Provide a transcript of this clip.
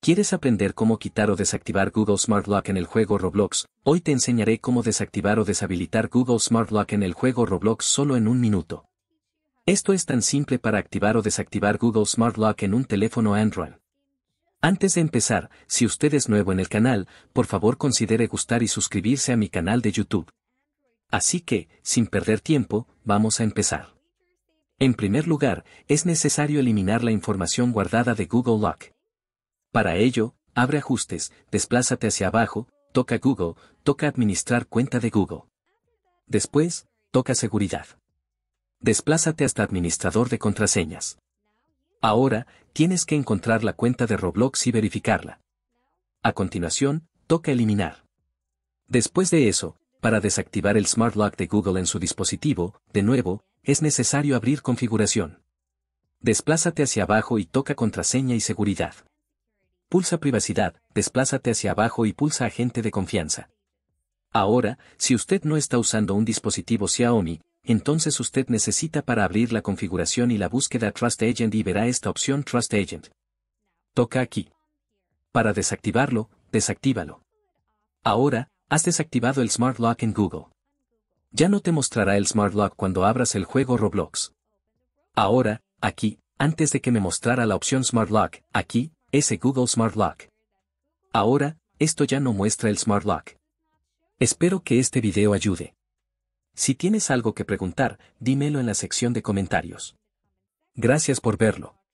¿Quieres aprender cómo quitar o desactivar Google Smart Lock en el juego Roblox? Hoy te enseñaré cómo desactivar o deshabilitar Google Smart Lock en el juego Roblox solo en un minuto. Esto es tan simple para activar o desactivar Google Smart Lock en un teléfono Android. Antes de empezar, si usted es nuevo en el canal, por favor considere gustar y suscribirse a mi canal de YouTube. Así que, sin perder tiempo, vamos a empezar. En primer lugar, es necesario eliminar la información guardada de Google Lock. Para ello, abre ajustes, desplázate hacia abajo, toca Google, toca administrar cuenta de Google. Después, toca seguridad. Desplázate hasta administrador de contraseñas. Ahora, tienes que encontrar la cuenta de Roblox y verificarla. A continuación, toca eliminar. Después de eso, para desactivar el Smart Lock de Google en su dispositivo, de nuevo, es necesario abrir configuración. Desplázate hacia abajo y toca contraseña y seguridad pulsa privacidad, desplázate hacia abajo y pulsa agente de confianza. Ahora, si usted no está usando un dispositivo Xiaomi, entonces usted necesita para abrir la configuración y la búsqueda Trust Agent y verá esta opción Trust Agent. Toca aquí. Para desactivarlo, desactívalo. Ahora, has desactivado el Smart Lock en Google. Ya no te mostrará el Smart Lock cuando abras el juego Roblox. Ahora, aquí, antes de que me mostrara la opción Smart Lock, aquí, ese Google Smart Lock. Ahora, esto ya no muestra el Smart Lock. Espero que este video ayude. Si tienes algo que preguntar, dímelo en la sección de comentarios. Gracias por verlo.